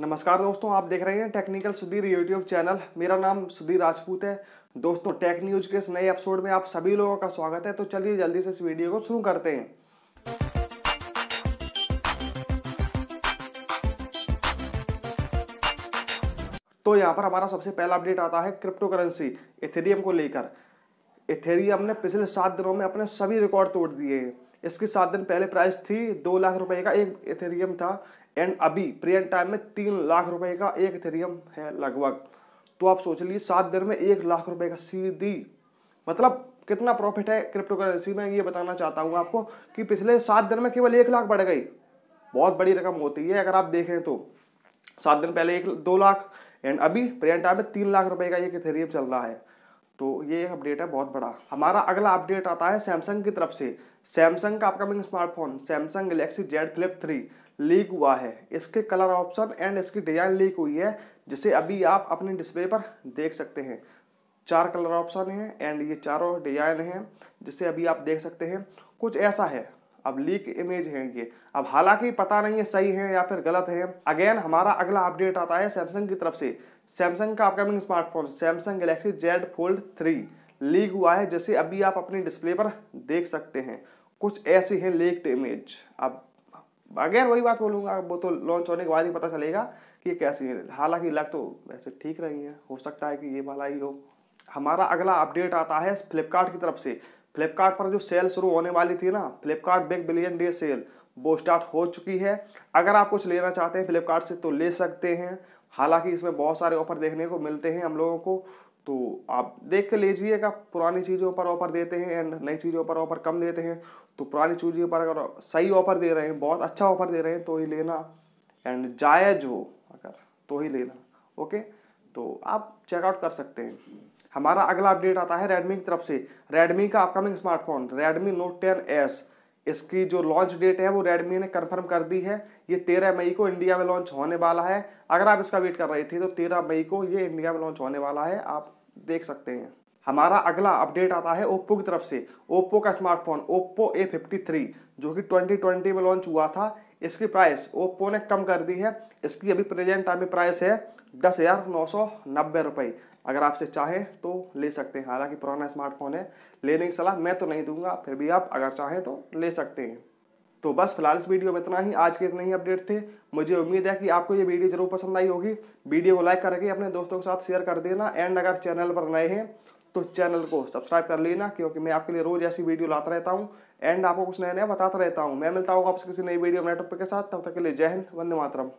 नमस्कार दोस्तों आप देख रहे हैं टेक्निकल सुधीर यूट्यूब चैनल मेरा नाम सुधीर राजपूत है दोस्तों टेक न्यूज़ के इस नए एपिसोड में आप सभी लोगों का स्वागत है तो चलिए जल्दी से इस वीडियो को शुरू करते हैं तो यहाँ पर हमारा सबसे पहला अपडेट आता है क्रिप्टो करेंसी इथेरियम को लेकर इथेरियम ने पिछले सात दिनों में अपने सभी रिकॉर्ड तोड़ दिए हैं इसकी सात दिन पहले प्राइस थी दो लाख रुपए का एक इथेरियम था एंड अभी प्रियन टाइम में तीन लाख रुपए का एक इथेरियम है लगभग तो आप सोच लीजिए सात दिन में एक लाख रुपए का सीधी मतलब कितना प्रॉफिट है क्रिप्टो करेंसी में ये बताना चाहता हूँ आपको कि पिछले सात दिन में केवल एक लाख बढ़ गई बहुत बड़ी रकम होती है अगर आप देखें तो सात दिन पहले एक दो लाख एंड अभी प्रियन टाइम में तीन लाख रुपए का एक इथेरियम चल रहा है तो ये अपडेट है बहुत बड़ा हमारा अगला अपडेट आता है सैमसंग की तरफ से सैमसंग का upcoming smartphone Samsung Galaxy Z Flip three leak हुआ है इसके कलर ऑप्शन एंड इसकी डिज़ाइन लीक हुई है जिसे अभी आप अपने डिस्प्ले पर देख सकते हैं चार कलर ऑप्शन हैं एंड ये चारों डिज़ाइन हैं जिसे अभी आप देख सकते हैं कुछ ऐसा है अब लीक इमेज है ये अब हालांकि पता नहीं है सही है या फिर गलत है अगेन हमारा अगला अपडेट आता है सैमसंग की तरफ से सैमसंग का upcoming smartphone Samsung Galaxy Z Fold three leak हुआ है जैसे अभी आप अपने डिस्प्ले पर देख सकते हैं कुछ ऐसे हैं लीक्ड इमेज अब बगैर वही बात बोलूँगा वो तो लॉन्च होने के बाद ही पता चलेगा कि कैसी है हालांकि लग तो वैसे ठीक रही है हो सकता है कि ये वाला ही हो हमारा अगला अपडेट आता है फ्लिपकार्ट की तरफ से फ्लिपकार्ट पर जो सेल शुरू होने वाली थी ना Flipkart big billion day sale वो स्टार्ट हो चुकी है अगर आप कुछ लेना चाहते हैं फ्लिपकार्ट से तो ले सकते हैं हालांकि इसमें बहुत सारे ऑफर देखने को मिलते हैं हम लोगों को तो आप देख कर लीजिएगा पुरानी चीज़ों पर ऑफर देते हैं एंड नई चीज़ों पर ऑफर कम देते हैं तो पुरानी चीज़ों पर अगर सही ऑफर दे रहे हैं बहुत अच्छा ऑफर दे रहे हैं तो ही लेना एंड जायज हो अगर तो ही लेना ओके तो आप चेकआउट कर सकते हैं हमारा अगला अपडेट आता है रेडमी की तरफ से रेडमी का upcoming smartphone Redmi Note ten S इसकी जो लॉन्च डेट है वो रेडमी ने कंफर्म कर दी है ये तेरह मई को इंडिया में लॉन्च होने वाला है अगर आप इसका वेट कर रहे थे तो तेरह मई को ये इंडिया में लॉन्च होने वाला है आप देख सकते हैं हमारा अगला अपडेट आता है ओप्पो की तरफ से ओप्पो का smartphone Oppo A fifty three जो कि 2020 में लॉन्च हुआ था इसकी प्राइस ओप्पो ने कम कर दी है इसकी अभी प्रेजेंट टाइम में प्राइस है दस हज़ार नौ सौ नब्बे रुपये अगर आपसे चाहें तो ले सकते हैं हालांकि पुराना स्मार्टफोन है लेने की सलाह मैं तो नहीं दूंगा फिर भी आप अगर चाहें तो ले सकते हैं तो बस फिलहाल इस वीडियो में इतना ही आज के इतने ही अपडेट थे मुझे उम्मीद है कि आपको ये वीडियो जरूर पसंद आई होगी वीडियो को लाइक करके अपने दोस्तों के साथ शेयर कर देना एंड अगर चैनल पर नए हैं तो चैनल को सब्सक्राइब कर लेना क्योंकि मैं आपके लिए रोज़ ऐसी वीडियो लाता रहता हूँ एंड आपको कुछ नया नया बताता रहता हूँ मैं मिलता हूँ आपसे किसी नई वीडियो नेटवर्क के साथ तब तक के लिए जय हिंद वंदे मातरम